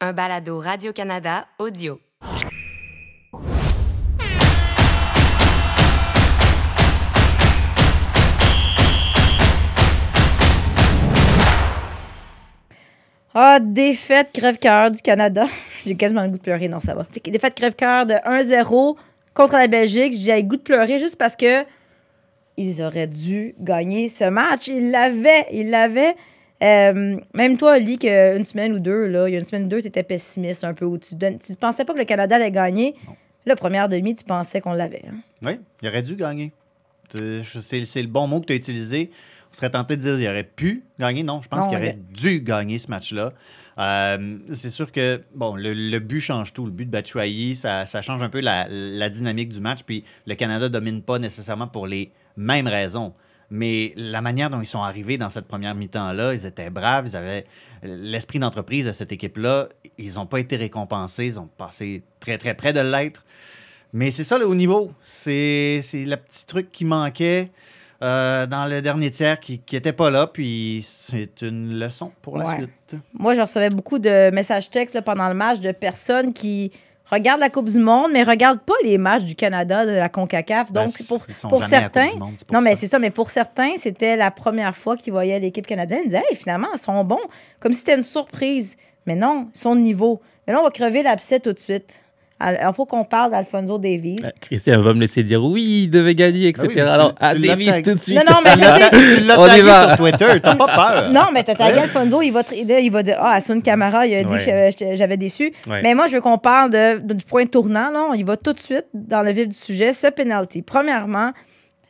Un balado Radio-Canada audio. Ah, défaite crève-cœur du Canada. J'ai quasiment le goût de pleurer, non, ça va. Défaite crève-cœur de 1-0 contre la Belgique. J'ai le goût de pleurer juste parce que ils auraient dû gagner ce match. Ils l'avaient, ils l'avaient. Euh, même toi, Oli, qu'une semaine ou deux, il y a une semaine ou deux, tu étais pessimiste un peu, tu ne pensais pas que le Canada allait gagner. La première demi, tu pensais qu'on l'avait. Hein? Oui, il aurait dû gagner. C'est le bon mot que tu as utilisé. On serait tenté de dire qu'il aurait pu gagner. Non, je pense qu'il aurait dû gagner ce match-là. Euh, c'est sûr que bon, le, but change tout. Le but de Batshuayi, ça, change un peu la, la, dynamique du match. Puis le Canada ne domine pas nécessairement pour les mêmes raisons. Mais la manière dont ils sont arrivés dans cette première mi-temps-là, ils étaient braves, ils avaient l'esprit d'entreprise de cette équipe-là. Ils n'ont pas été récompensés, ils ont passé très, très près de l'être. Mais c'est ça le haut niveau. C'est le petit truc qui manquait euh, dans le dernier tiers qui n'était pas là. Puis c'est une leçon pour la suite. Moi, je recevais beaucoup de messages textes pendant le match de personnes qui regarde la Coupe du Monde, mais regarde pas les matchs du Canada, de la CONCACAF. Ben, Donc, pour, certains. non, mais c'est ça, mais pour certains, c'était la première fois qu'ils voyaient l'équipe canadienne. Ils disaient, hey, finalement, ils sont bons. Comme si c'était une surprise. Mais non, ils sont de niveau. Mais là, on va crever l'abcès tout de suite. Il faut qu'on parle d'Alfonso Davies. Euh, Christian va me laisser dire oui, il devait gagner, etc. Ah Alors, à Davies tout de suite. Non, non, mais je sais. Tu l'as tagué sur Twitter, t'as pas peur. Non, mais t'as tagué Alfonso, il va, il va dire Ah, oh, Asun il a dit que euh, j'avais déçu. Mais moi, je veux qu'on parle du point tournant. Là. Il va tout de suite dans le vif du sujet, ce penalty. Premièrement,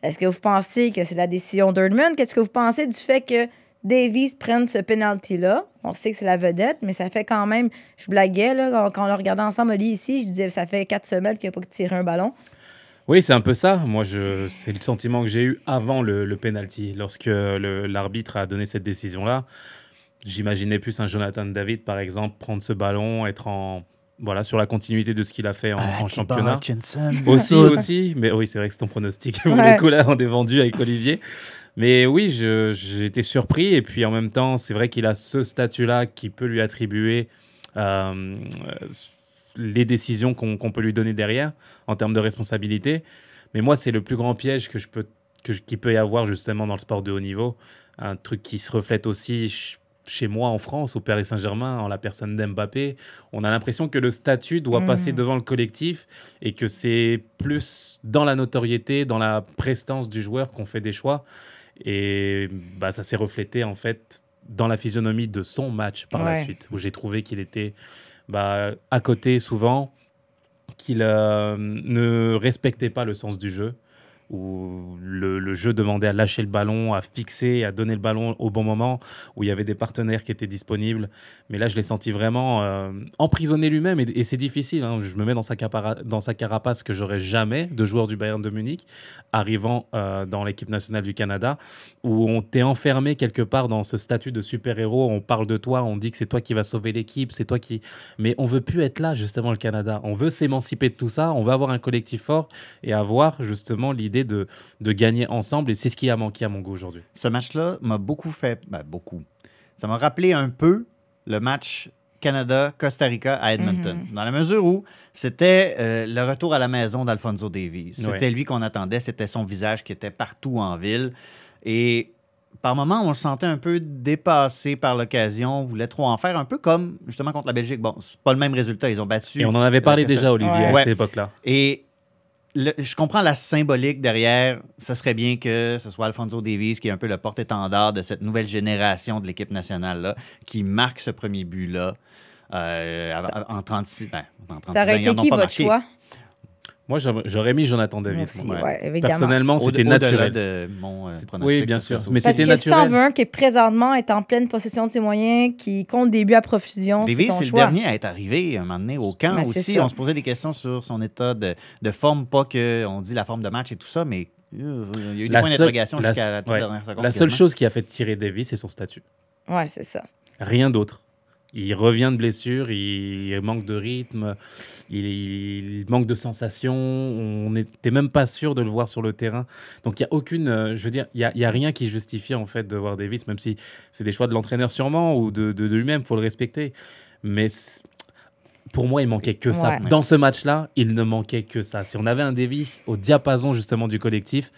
est-ce que vous pensez que c'est la décision d'Erdman? Qu'est-ce que vous pensez du fait que Davies prenne ce penalty-là. On sait que c'est la vedette, mais ça fait quand même. Je blaguais, là, quand, on le regardait ensemble, ici, je disais, ça fait quatre semaines qu'il a pas tiré un ballon. Oui, c'est un peu ça. Moi, je, c'est le sentiment que j'ai eu avant le, le penalty. Lorsque l'arbitre a donné cette décision-là, j'imaginais plus un Jonathan David, par exemple, prendre ce ballon, être en, voilà, sur la continuité de ce qu'il a fait en, ah, championnat. Aussi, aussi. Mais oui, c'est vrai que c'est ton pronostic. là, on est vendu avec Olivier. Mais oui, j'ai été surpris. Et puis en même temps, c'est vrai qu'il a ce statut-là qui peut lui attribuer euh, les décisions qu'on peut lui donner derrière en termes de responsabilité. Mais moi, c'est le plus grand piège que je peux, que, qui peut y avoir justement dans le sport de haut niveau. Un truc qui se reflète aussi chez moi en France, au Paris Saint-Germain, en la personne d'Mbappé, on a l'impression que le statut doit mmh. passer devant le collectif et que c'est plus dans la notoriété, dans la prestance du joueur qu'on fait des choix. Et bah, ça s'est reflété en fait dans la physionomie de son match par la suite, où j'ai trouvé qu'il était bah, à côté souvent, qu'il euh, ne respectait pas le sens du jeu où le, jeu demandait à lâcher le ballon, à fixer, à donner le ballon au bon moment, où il y avait des partenaires qui étaient disponibles. Mais là, je l'ai senti vraiment euh, emprisonné lui-même, et, c'est difficile. Hein. Je me mets dans sa, dans sa carapace que j'aurais jamais de joueur du Bayern de Munich, arrivant euh, dans l'équipe nationale du Canada, où on t'est enfermé quelque part dans ce statut de super-héros, on parle de toi, on dit que c'est toi qui vas sauver l'équipe, c'est toi qui... Mais on veut plus être là, justement, le Canada. On veut s'émanciper de tout ça, on veut avoir un collectif fort et avoir justement l'idée de, gagner ensemble. Et c'est ce qui a manqué à mon goût aujourd'hui. Ce match-là m'a beaucoup fait. Ben, beaucoup. Ça m'a rappelé un peu le match Canada-Costa Rica à Edmonton. Mhm. Dans la mesure où c'était euh, le retour à la maison d'Alfonso Davies. C'était lui qu'on attendait, c'était son visage qui était partout en ville. Et par moments, on le sentait un peu dépassé par l'occasion, voulait trop en faire, un peu comme justement contre la Belgique. Bon, c'est pas le même résultat, ils ont battu. Et on en avait parlé déjà, Olivier, à cette époque-là. Et je comprends la symbolique derrière. Ce serait bien que ce soit Alfonso Davies qui est un peu le porte-étendard de cette nouvelle génération de l'équipe nationale là, qui marque ce premier but là. Euh, en 36, ben, Ça aurait été qui votre choix moi, j'aurais mis Jonathan David. Aussi, Personnellement, c'était naturel. De mon, euh, pronostic, oui, bien sûr. Mais c'était naturel. Parce que un qui, présentement, est en pleine possession de ses moyens, qui compte des buts à profusion. Davis c'est le dernier à être arrivé un moment donné au camp ben, aussi. On se posait des questions sur son état de, forme, pas qu'on dit la forme de match et tout ça, mais euh, il y a eu des points d'interrogation jusqu'à la, dernière seconde. La seule chose qui a fait tirer Davis, c'est son statut. Oui, c'est ça. Rien d'autre. Il revient de blessure, il manque de rythme, il, manque de sensation. On n'était même pas sûr de le voir sur le terrain. Donc il y a aucune, euh, je veux dire, il y, a, rien qui justifie en fait de voir Davis, même si c'est des choix de l'entraîneur sûrement ou de, lui-même, faut le respecter. Mais pour moi, il manquait que ça. Dans ce match-là, il ne manquait que ça. Si on avait un Davis au diapason justement du collectif,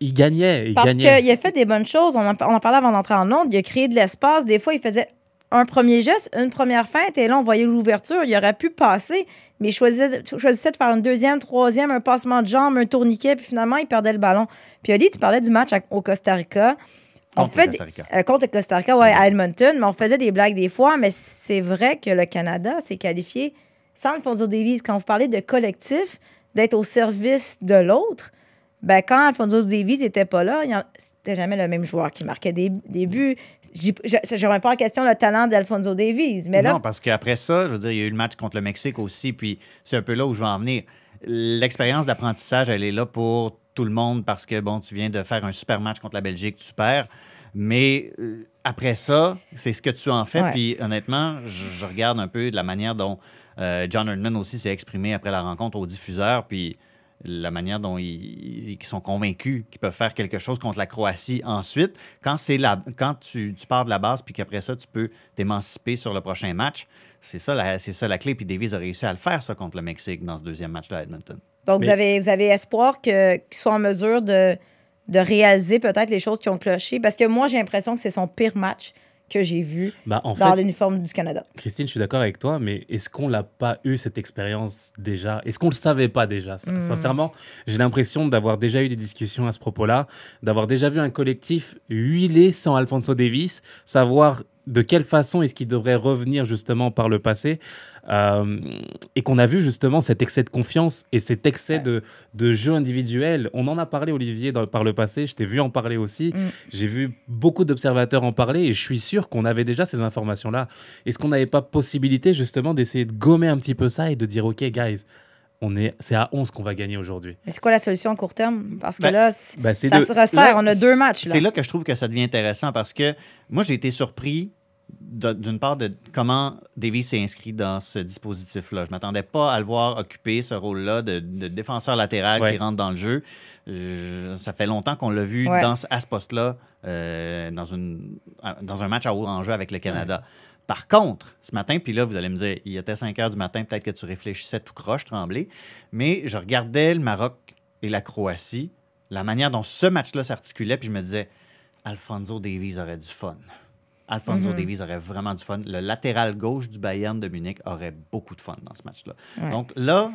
il gagnait. Il Parce qu'il a fait des bonnes choses. On en, on parlait avant d'entrer en onde. Il a créé de l'espace. Des fois, il faisait un premier geste, une première feinte, et là, on voyait l'ouverture, il aurait pu passer, mais il choisissait, de faire une deuxième, troisième, un passement de jambe, un tourniquet, puis finalement, il perdait le ballon. Puis Ali, tu parlais du match au Costa Rica. en contre fait, le Costa Rica. Euh, contre le Costa Rica, ouais, mm-hmm. à Edmonton, mais on faisait des blagues des fois, mais c'est vrai que le Canada s'est qualifié sans le de devise. Quand vous parlez de collectif, d'être au service de l'autre, ben, quand Alfonso Davies n'était pas là, c'était jamais le même joueur qui marquait des, buts. Je remets pas en question le talent d'Alfonso Davies. Mais Non, parce qu'après ça, je veux dire, il y a eu le match contre le Mexique aussi, puis c'est un peu là où je veux en venir. L'expérience d'apprentissage, elle est là pour tout le monde parce que, bon, tu viens de faire un super match contre la Belgique, tu perds. Mais euh, après ça, c'est ce que tu en fais. Puis honnêtement, je, regarde un peu de la manière dont euh, John Erdman aussi s'est exprimé après la rencontre au diffuseur. Puis la manière dont ils, sont convaincus qu'ils peuvent faire quelque chose contre la Croatie ensuite. Quand, quand tu, pars de la base, puis qu'après ça, tu peux t'émanciper sur le prochain match, c'est ça, la, ça la clé. Puis Davis a réussi à le faire, ça, contre le Mexique dans ce deuxième match-là à Edmonton. Donc, vous, avez, vous avez espoir qu'ils soit en mesure de, de réaliser peut-être les choses qui ont cloché? Parce que moi, j'ai l'impression que c'est son pire match que j'ai vu bah, dans l'uniforme du Canada. Christine, je suis d'accord avec toi, mais est-ce qu'on n'a pas eu cette expérience déjà Est-ce qu'on le savait pas déjà hmm. Sincèrement, j'ai l'impression d'avoir déjà eu des discussions à ce propos-là, d'avoir déjà vu un collectif huilé sans Alfonso Davis, savoir de quelle façon est-ce qu'il devrait revenir justement par le passé. Euh, et qu'on a vu justement cet excès de confiance et cet excès de, de jeu individuel. On en a parlé, Olivier, par le passé. Je t'ai vu en parler aussi. Mm. J'ai vu beaucoup d'observateurs en parler et je suis sûr qu'on avait déjà ces informations-là. Est-ce qu'on n'avait pas possibilité justement d'essayer de gommer un petit peu ça et de dire, OK, guys, on est, c'est à 11 qu'on va gagner aujourd'hui. Mais c'est quoi la solution à court terme? Parce que ben, là, ben, ça se resserre. on a deux matchs. C'est là que je trouve que ça devient intéressant parce que moi, j'ai été surpris d'une part, de comment Davies s'est inscrit dans ce dispositif-là. Je ne m'attendais pas à le voir occuper ce rôle-là de, défenseur latéral qui rentre dans le jeu. ça fait longtemps qu'on l'a vu à ce poste-là, euh, dans, un match à haut enjeu avec le Canada. Par contre, ce matin, puis là, vous allez me dire, il était 5 heures du matin, peut-être que tu réfléchissais tout croche, tremblé, mais je regardais le Maroc et la Croatie, la manière dont ce match-là s'articulait, puis je me disais, Alfonso Davies aurait du fun. Alfonso mhm. Davies aurait vraiment du fun. Le latéral gauche du Bayern de Munich aurait beaucoup de fun dans ce match-là. Donc là,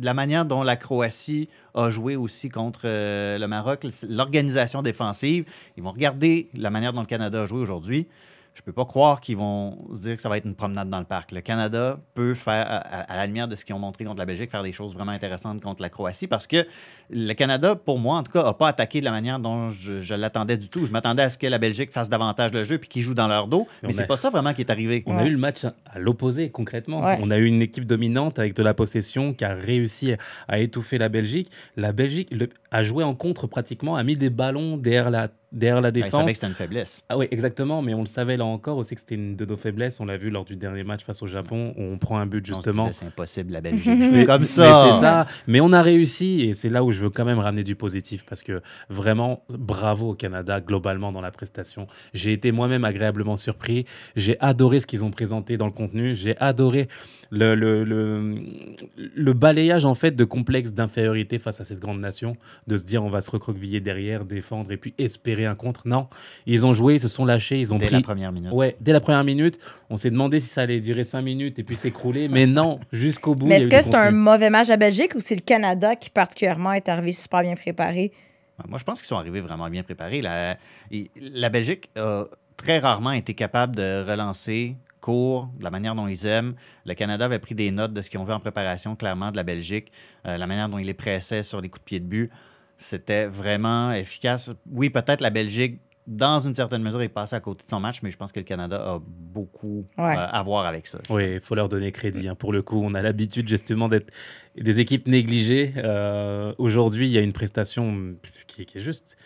la manière dont la Croatie a joué aussi contre euh, le Maroc, l'organisation défensive, ils vont regarder la manière dont le Canada a joué aujourd'hui je peux pas croire qu'ils vont se dire que ça va être une promenade dans le parc. Le Canada peut faire, à, la lumière de ce qu'ils ont montré contre la Belgique, faire des choses vraiment intéressantes contre la Croatie parce que le Canada, pour moi, en tout cas, n'a pas attaqué de la manière dont je, l'attendais du tout. Je m'attendais à ce que la Belgique fasse davantage le jeu puis qu'ils jouent dans leur dos, mais, c'est pas ça vraiment qui est arrivé. On a eu le match à l'opposé, concrètement. On a eu une équipe dominante avec de la possession qui a réussi à étouffer la Belgique. La Belgique a joué en contre pratiquement, a mis des ballons derrière la derrière la défense. Ah, il savait que c'était une faiblesse. Ah oui, exactement, mais on le savait là encore aussi que c'était une de nos faiblesses. On l'a vu lors du dernier match face au Japon où on prend un but justement. C'est impossible la Belgique. comme ça. Mais ça. Mais on a réussi et c'est là où je veux quand même ramener du positif parce que vraiment bravo au Canada globalement dans la prestation. J'ai été moi-même agréablement surpris. J'ai adoré ce qu'ils ont présenté dans le contenu. J'ai adoré le, le, le, balayage en fait de complexes d'infériorité face à cette grande nation, de se dire on va se recroqueviller derrière, défendre et puis espérer un contre. Non, ils ont joué, ils se sont lâchés, ils ont dès pris. Dès la première minute. Ouais, dès la première minute, on s'est demandé si ça allait durer cinq minutes et puis s'écrouler, mais non, jusqu'au bout. Mais est-ce que c'est un mauvais match à Belgique ou c'est le Canada qui particulièrement est arrivé super bien préparé? Bah, moi, je pense qu'ils sont arrivés vraiment bien préparés. La, Belgique a très rarement été capable de relancer court, de la manière dont ils aiment. Le Canada avait pris des notes de ce qu'ils ont vu en préparation, clairement, de la Belgique, euh, la manière dont il les pressaient sur les coups de pied de but. C'était vraiment efficace. Oui, peut-être la Belgique, dans une certaine mesure, est passée à côté de son match, mais je pense que le Canada a beaucoup euh, à voir avec ça. Oui, il faut leur donner crédit. Hein. Pour le coup, on a l'habitude justement d'être des équipes négligées. Euh, aujourd'hui, il y a une prestation qui, qui est juste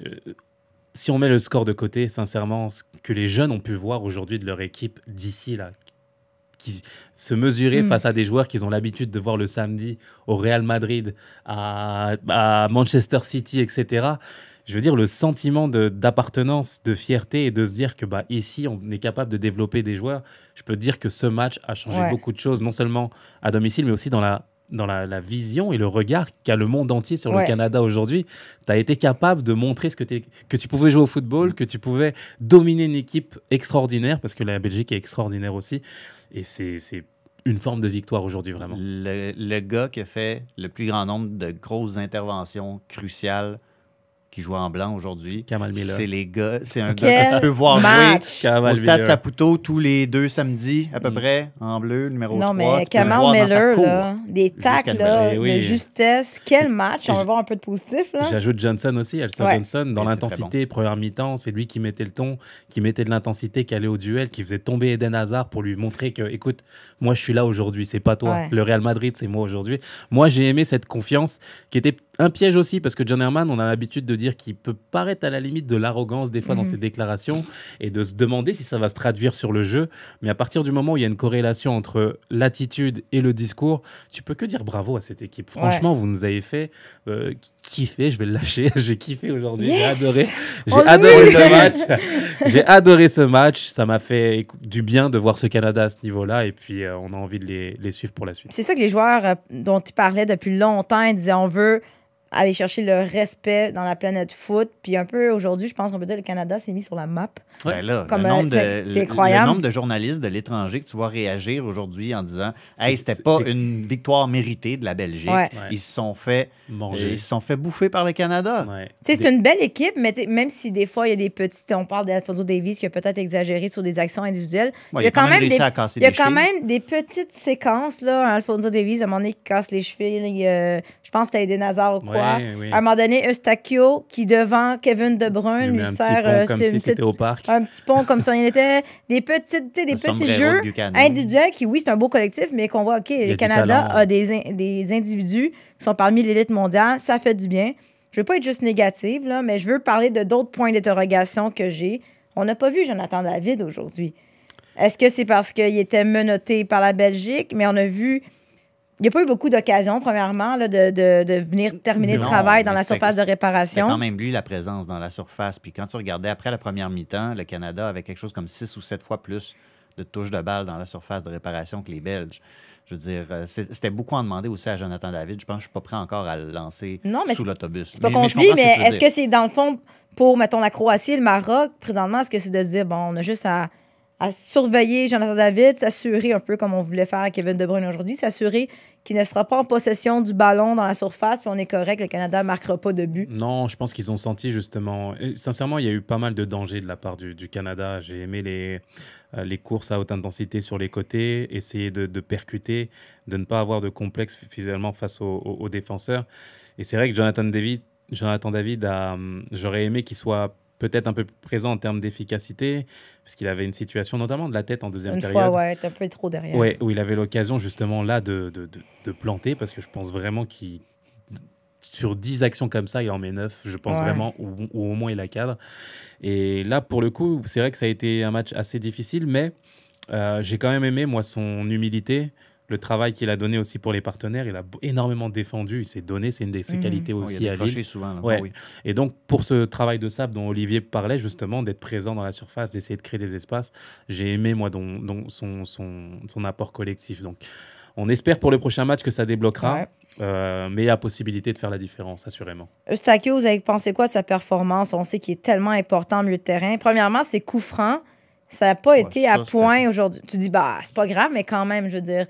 euh, si on met le score de côté, sincèrement, ce que les jeunes ont pu voir aujourd'hui de leur équipe d'ici là, qui se mesurer hmm. face à des joueurs qu'ils ont l'habitude de voir le samedi au Real Madrid, à, Manchester City, etc. Je veux dire, le sentiment d'appartenance, de, fierté et de se dire que bah, ici, on est capable de développer des joueurs, je peux dire que ce match a changé beaucoup de choses, non seulement à domicile, mais aussi dans la dans la, vision et le regard qu'a le monde entier sur le Canada aujourd'hui. Tu as été capable de montrer ce que, tu pouvais jouer au football, que tu pouvais dominer une équipe extraordinaire, parce que la Belgique est extraordinaire aussi. Et c'est une forme de victoire aujourd'hui, vraiment. Le, le, gars qui a fait le plus grand nombre de grosses interventions cruciales qui joue en blanc aujourd'hui. C'est les gars, c'est un gars que tu peux voir jouer au Stade Saputo tous les deux samedis à peu mm. près en bleu numéro 3. Non mais Kamal Miller là, des tacles eh de justesse, quel match, on va voir un peu de positif J'ajoute Johnson aussi, Alistair Johnson dans l'intensité première mi-temps, c'est lui qui mettait le ton, qui mettait de l'intensité, qui allait au duel, qui faisait tomber Eden Hazard pour lui montrer que écoute, moi je suis là aujourd'hui, c'est pas toi. Le Real Madrid, c'est moi aujourd'hui. Moi j'ai aimé cette confiance qui était un piège aussi, parce que John Herman, on a l'habitude de dire qu'il peut paraître à la limite de l'arrogance des fois dans mhm. ses déclarations et de se demander si ça va se traduire sur le jeu. Mais à partir du moment où il y a une corrélation entre l'attitude et le discours, tu peux que dire bravo à cette équipe. Franchement, vous nous avez fait euh, kiffer. Je vais le lâcher. J'ai kiffé aujourd'hui. J'ai adoré. Oh J'ai adoré ce match. J'ai adoré ce match. Ça m'a fait du bien de voir ce Canada à ce niveau-là. Et puis, euh, on a envie de les, suivre pour la suite. C'est ça que les joueurs euh, dont tu parlais depuis longtemps, ils disaient on veut aller chercher le respect dans la planète foot. Puis un peu aujourd'hui, je pense qu'on peut dire que le Canada s'est mis sur la map. Ben Comme, le nombre euh, de, c'est incroyable. Le nombre de journalistes de l'étranger que tu vois réagir aujourd'hui en disant Hey, c'était pas une victoire méritée de la Belgique. Ils se sont fait Manger. ils sont fait bouffer par le Canada. C'est une belle équipe, mais même si des fois il y a des petites On parle d'Alfonso Davis qui a peut-être exagéré sur des actions individuelles. il y a quand, même, des, il y a quand même des petites séquences. Là, Alfonso Davis, à un moment donné, qui casse les chevilles. Euh, je pense que as des Nazars ou quoi. À un moment donné, Eustachio, qui devant Kevin De Bruyne, lui, sert euh, un petit, pont comme ça. Il était des, petites, des petits jeux hein. individuels qui, oui, c'est un beau collectif, mais qu'on voit, OK, le Canada a des, individus qui sont parmi l'élite mondiale. Ça fait du bien. Je veux pas être juste négative, là, mais je veux parler de d'autres points d'interrogation que j'ai. On n'a pas vu Jonathan David aujourd'hui. Est-ce que c'est parce qu'il était menotté par la Belgique, mais on a vu il n'y a pas eu beaucoup d'occasions, premièrement, de, venir terminer le travail dans la surface de réparation. C'est quand même lui la présence dans la surface. Puis quand tu regardais après la première mi-temps, le Canada avait quelque chose comme six ou sept fois plus de touches de balles dans la surface de réparation que les Belges. Je veux dire, euh, c'était beaucoup à demander aussi à Jonathan David. Je pense que je suis pas prêt encore à le lancer non, mais sous l'autobus. pas contre lui, mais, est-ce que c'est dans le fond pour, mettons, la Croatie le Maroc, présentement, est-ce que c'est de se dire, bon, on a juste à à surveiller Jonathan David, s'assurer un peu comme on voulait faire à Kevin De Bruyne aujourd'hui, s'assurer qu'il ne sera pas en possession du ballon dans la surface, puis on est correct, le Canada ne marquera pas de but. Non, je pense qu'ils ont senti justement. sincèrement, il y a eu pas mal de dangers de la part du, Canada. J'ai aimé les, euh, les courses à haute intensité sur les côtés, essayer de, percuter, de ne pas avoir de complexe physiquement face aux, défenseurs. Et c'est vrai que Jonathan David, Jonathan David hum, j'aurais aimé qu'il soit peut-être un peu présent en termes d'efficacité, parce qu'il avait une situation notamment de la tête en deuxième période. Fois, ouais, un peu trop derrière. Ouais, où il avait l'occasion justement là de, de, planter, parce que je pense vraiment qu'il. Sur dix actions comme ça, il en met neuf je pense vraiment, ou, au moins il la cadre. Et là, pour le coup, c'est vrai que ça a été un match assez difficile, mais euh, j'ai quand même aimé, moi, son humilité, le travail qu'il a donné aussi pour les partenaires, il a énormément défendu, il s'est donné, c'est une de ses mhm. qualités aussi à Lille. Souvent, ah Et donc pour ce travail de sable dont Olivier parlait justement, d'être présent dans la surface, d'essayer de créer des espaces, j'ai aimé moi son, son, apport collectif. Donc on espère pour le prochain match que ça débloquera. Euh, mais il y a possibilité de faire la différence, assurément. Eustachio, vous avez pensé quoi de sa performance? On sait qu'il est tellement important au milieu de terrain. Premièrement, c'est coups francs, ça n'a pas été à point aujourd'hui. Tu dis, bah, c'est pas grave, mais quand même, je veux dire,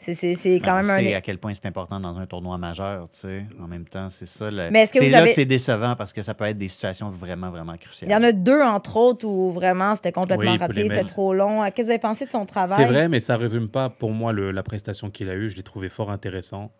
c'est quand ben, même un... à quel point c'est important dans un tournoi majeur, tu sais. En même temps, c'est ça. Le... C'est là que c'est décevant parce que ça peut être des situations vraiment, vraiment cruciales. Il y en a deux, entre autres, où vraiment c'était complètement raté, c'était trop long. Qu'est-ce que vous avez pensé de son travail? C'est vrai, mais ça résume pas pour moi la prestation qu'il a eue. Je l'ai trouvé fort intéressant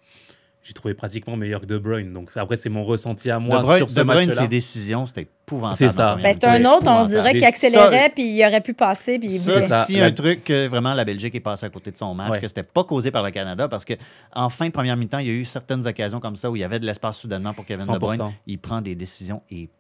j'ai trouvé pratiquement meilleur que De Bruyne. Donc après, c'est mon ressenti à moi sur ce De Bruyne, ses décisions, c'était épouvantable. C'est ça. Ben, c'était un autre, on dirait, qui accélérait, puis il aurait pu passer, puis si un truc que vraiment la Belgique est passée à côté de son match, que que c'était pas causé par le Canada, parce que en fin de première mi-temps, il y a eu certaines occasions comme ça où il y avait de l'espace soudainement pour Kevin De Bruyne. Il prend des décisions et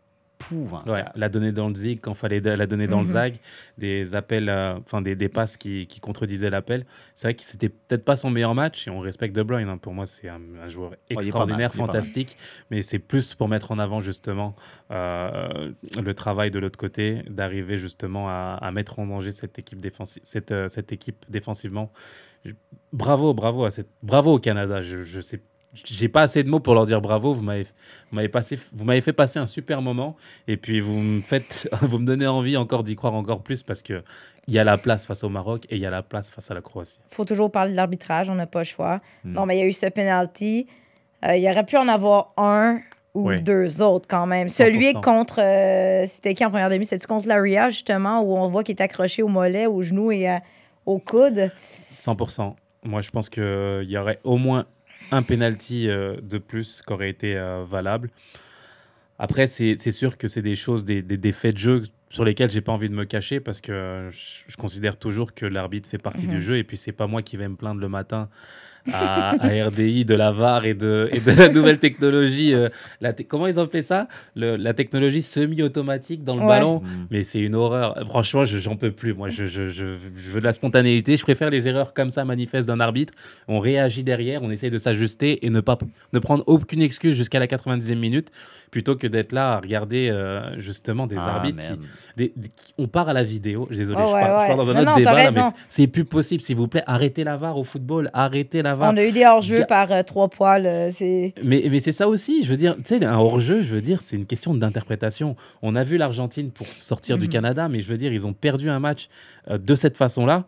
Hein. la donnée dans le zig quand fallait la donner dans le mhm. zag, des appels, euh, enfin des, passes qui, qui contredisaient l'appel. C'est vrai que c'était peut-être pas son meilleur match et on respecte De Bruyne. Hein. Pour moi, c'est un, joueur oh, extraordinaire, fantastique, mais c'est plus pour mettre en avant justement euh, le travail de l'autre côté, d'arriver justement à, mettre en danger cette équipe, défensive, cette, euh, cette équipe défensivement. Bravo, bravo à cette, bravo au Canada. Je, je sais j'ai pas assez de mots pour leur dire bravo. Vous m'avez, m'avez passé, vous m'avez fait passer un super moment. Et puis vous me faites, vous me donnez envie encore d'y croire encore plus parce que il y a la place face au Maroc et il y a la place face à la Croatie. Faut toujours parler de l'arbitrage. On n'a pas le choix. Mm. Non, mais il y a eu ce penalty. Euh, il y aurait pu en avoir un ou deux autres quand même. Celui contre, euh, c'était qui en première demi? C'était contre Laria justement où on voit qu'il est accroché au mollet, au genou et euh, au coude. 100%. Moi, je pense qu'il y aurait au moins un penalty euh, de plus qui aurait été euh, valable. Après, c'est sûr que c'est des choses, des, des, faits de jeu sur lesquels j'ai pas envie de me cacher parce que je, considère toujours que l'arbitre fait partie du mhm. jeu et puis c'est pas moi qui vais me plaindre le matin à, RDI de la VAR et de, de la nouvelle technologie. Euh, comment ils ont fait ça La technologie semi-automatique dans le ballon. Mm. Mais c'est une horreur. Franchement, j'en peux plus. Moi, je, veux de la spontanéité. Je préfère les erreurs comme ça manifestes d'un arbitre. On réagit derrière, on essaye de s'ajuster et ne, pas, ne prendre aucune excuse jusqu'à la 90e minute plutôt que d'être là à regarder euh, justement des ah, arbitres qui, On part à la vidéo. Désolé, oh, je, parle, ouais. je, dans un autre débat, c'est plus possible. S'il vous plaît, arrêtez la VAR au football. Arrêtez la on a eu des hors-jeux par euh, trois poils. Euh, c'est... mais mais c'est ça aussi. Je veux dire, tu sais, un hors-jeu, je veux dire, c'est une question d'interprétation. On a vu l'Argentine pour sortir du mhm. Canada, mais je veux dire, ils ont perdu un match euh, de cette façon-là.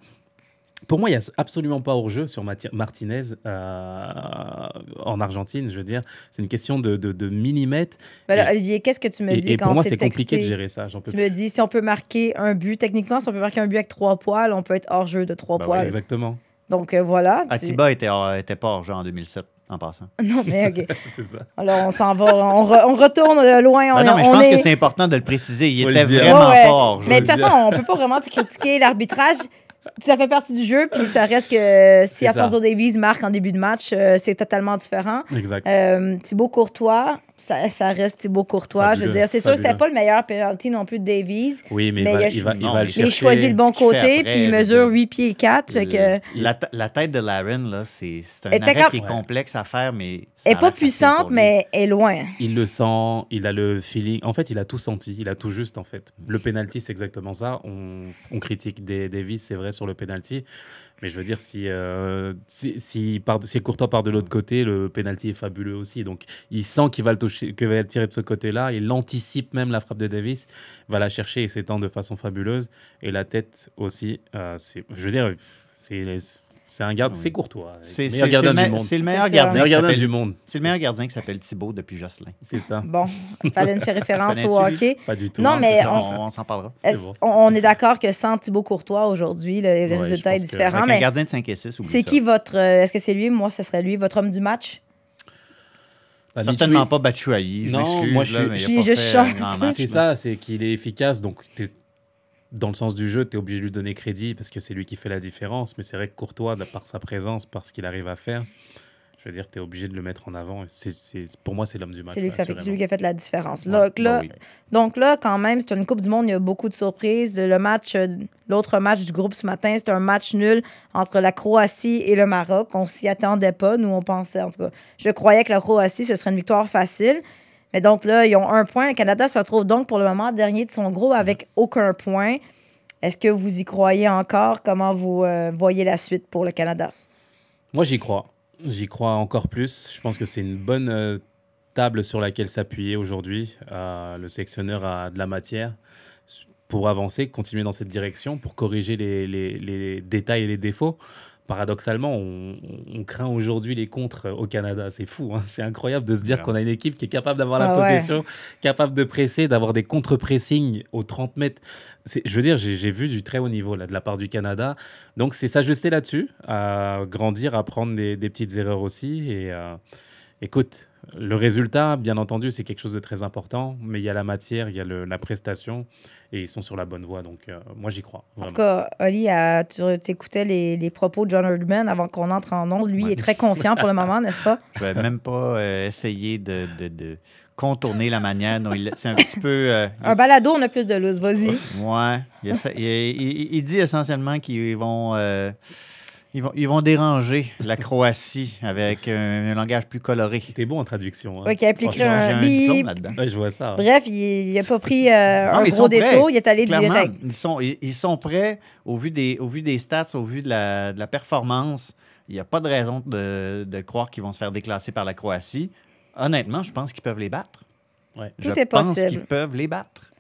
Pour moi, il n'y a absolument pas hors-jeu sur Martinez en Argentine. Je veux dire, c'est une question de, de, millimètres. Bah Olivier, qu'est-ce que tu me dis et, pour moi, c'est compliqué de gérer ça. tu me dis, si on peut marquer un but, techniquement, si on peut marquer un but avec trois poils, on peut être hors-jeu de trois bah poils. exactement. Donc euh, voilà. Atiba ah, était, euh, en 2007 en passant. Non, mais OK. Alors, on s'en va, on, retourne euh, loin. Ben non, mais je pense que c'est important de le préciser. Il était vraiment Mais de toute façon, on peut pas vraiment critiquer l'arbitrage. Ça fait partie du jeu, puis ça reste que si Alfonso Davies marque en début de match, c'est totalement différent. Exact. Thibaut Courtois, ça, ça reste Thibaut Courtois. je veux dire, c'est sûr que c'était pas le meilleur penalty non plus de Davies. Oui, mais, il, va, il, va, il, va choisit le bon côté, puis il mesure 8 pieds 4. que... Euh, la, la, tête de Laren, là, c'est un arrêt qui est complexe à faire, mais... Elle n'est pas puissante, mais elle est loin. Il le sent, il a le feeling. En fait, il a tout senti, il a tout juste, en fait. Le penalty, c'est exactement ça. On, on critique des Davies, c'est vrai, sur le penalty. Mais je veux dire, si, euh, si, si, Courtois part de l'autre côté, le pénalty est fabuleux aussi. Donc, il sent qu'il va, le toucher, va tirer de ce côté-là. Il anticipe même la frappe de Davis, va la chercher et s'étend de façon fabuleuse. Et la tête aussi. Euh, c'est je veux dire, c'est c'est un gardien, c'est courtois. C'est le meilleur gardien du monde. C'est le meilleur gardien, du monde. C'est le meilleur gardien qui s'appelle Thibaut depuis Jocelyn. C'est ça. Bon, il fallait une référence au hockey. Pas du tout. Non, ah, mais on, s'en parlera. On est d'accord que sans Thibaut Courtois aujourd'hui, le, résultat est différent. Mais un gardien de 5 et 6, C'est qui votre. Euh, est-ce que c'est lui Moi, ce serait lui, votre homme du match bah, Certainement pas Batshuayi, je m'excuse. Moi, je suis, juste chanceux. C'est ça, c'est qu'il est efficace, donc tu dans le sens du jeu, tu es obligé de lui donner crédit parce que c'est lui qui fait la différence. Mais c'est vrai que Courtois, par sa présence, par ce qu'il arrive à faire, je veux dire, tu es obligé de le mettre en avant. C'est, pour moi, c'est l'homme du match. C'est lui, qui a fait la différence. Donc, là, bah donc là, quand même, c'est une Coupe du Monde, il y a beaucoup de surprises. Le match, euh, l'autre match du groupe ce matin, c'était un match nul entre la Croatie et le Maroc. On s'y attendait pas. Nous, on pensait, en tout cas, je croyais que la Croatie, ce serait une victoire facile. Mais donc là, ils ont un point. Le Canada se retrouve donc pour le moment dernier de son groupe avec aucun point. Est-ce que vous y croyez encore? Comment vous euh, voyez la suite pour le Canada? Moi, j'y crois. J'y crois encore plus. Je pense que c'est une bonne euh, table sur laquelle s'appuyer aujourd'hui. Euh, le sélectionneur a de la matière pour avancer, continuer dans cette direction, pour corriger les, les détails et les défauts paradoxalement, on, craint aujourd'hui les contres au Canada. C'est fou, hein. c'est incroyable de se dire qu'on a une équipe qui est capable d'avoir la ah possession, capable de presser, d'avoir des contre-pressings aux 30 mètres. Je veux dire, j'ai vu du très haut niveau là, de la part du Canada. Donc, c'est s'ajuster là-dessus, à grandir, à prendre des, petites erreurs aussi. Et euh, écoute, le résultat, bien entendu, c'est quelque chose de très important, mais il y a la matière, il y a la prestation, et ils sont sur la bonne voie. Donc, euh, moi, j'y crois. En tout cas, Oli, tu écoutais les, propos de John Herdman avant qu'on entre en ondes. Lui est très confiant pour le moment, n'est-ce pas? Je vais même pas euh, essayer de, contourner la manière il. C'est un petit peu. Euh, un balado, on a plus de loose, vas-y. ouais. il, dit essentiellement qu'ils vont ils vont, ils vont déranger la Croatie avec un, langage plus coloré. T'es bon en traduction. Hein. Oui, qui un, un là-dedans. je vois ça. Bref, il n'a pas pris euh, un gros détour, il est allé direct. Ils sont, ils, sont prêts au vu, des, au vu des stats, au vu de la, performance. Il n'y a pas de raison de, croire qu'ils vont se faire déclasser par la Croatie. Honnêtement, je pense qu'ils peuvent les battre. Ouais. Tout je pense qu'ils peuvent les battre.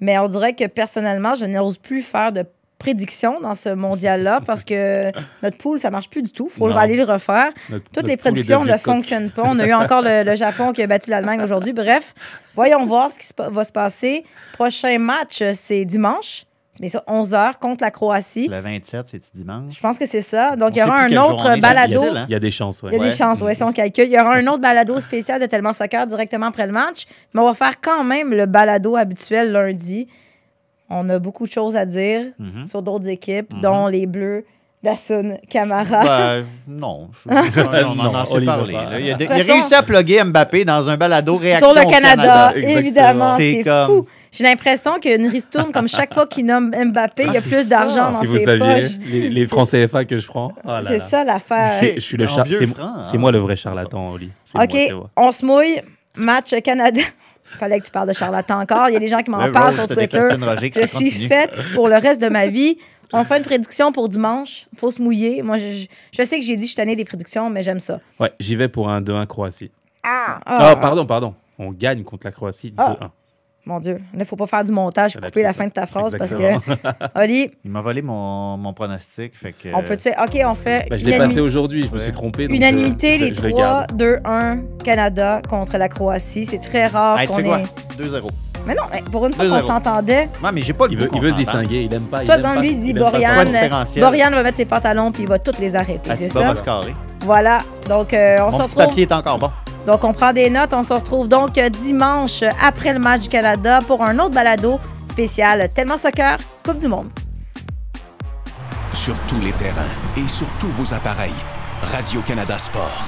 Mais on dirait que personnellement, je n'ose plus faire de prédictions dans ce mondial-là parce que notre pool, ça marche plus du tout. Il faut aller le refaire. Toutes les prédictions ne fonctionnent pas. On a eu encore le, Japon qui a battu l'Allemagne aujourd'hui. Bref, voyons voir ce qui va se passer. Prochain match, c'est dimanche. Mais ça, 11h contre la Croatie. Le 27, cest dimanche? Je pense que c'est ça. Donc, il y aura un autre balado. Hein? Il y a des chances, oui. Il y a des chances, oui, si on calcule. Il y aura un autre balado spécial de Tellement Soccer directement après le match. Mais on va faire quand même le balado habituel lundi on a beaucoup de choses à dire mhm. sur d'autres équipes, mhm. dont les Bleus. Dassun, Camara. Ben, non, on en, a assez parlé. Il, a, réussi à plugger Mbappé dans un balado réaction sur le Canada. Évidemment, c'est fou. J'ai l'impression une ristourne, comme chaque fois qu'il nomme Mbappé, il y a ah, plus d'argent dans si vous saviez, Les, Français FA que je prends. Oh c'est ça l'affaire. Je, suis le hein. C'est moi le vrai charlatan, Oli. OK, on se mouille. Match Canada. Fallait que tu parles de charlatan encore. Il y a des gens qui m'en parlent sur Twitter. Je suis faite pour le reste de ma vie. On fait une prédiction pour dimanche. Il Faut se mouiller. Moi, je, sais que j'ai dit je tenais des prédictions, mais j'aime ça. Ouais, j'y vais pour un 2-1 Croatie. Ah. ah! pardon, pardon. On gagne contre la Croatie 2-1. Ah. Mon Dieu, il ne faut pas faire du montage couper la fin de ta phrase parce que. Il m'a volé mon, pronostic. Fait que... On peut tu OK, on fait. Ben, je l'ai passé aujourd'hui, je me suis trompé. Unanimité, euh, les 3, 2, 1, Canada contre la Croatie. C'est très rare qu'on ait. 2-0. Mais non, pour une fois qu'on s'entendait. Non, mais j'ai pas Il veut, il veut se distinguer, il aime pas. Toi, il dans lui, il dit Borian. Borian va mettre ses pantalons puis il va toutes les arrêter. Ah, c'est ça. Voilà. Donc, euh, on Mon papier est encore bon. Donc, on prend des notes. On se retrouve donc dimanche après le match du Canada pour un autre balado spécial Tellement Soccer, Coupe du Monde. Sur tous les terrains et sur tous vos appareils, Radio-Canada Sport.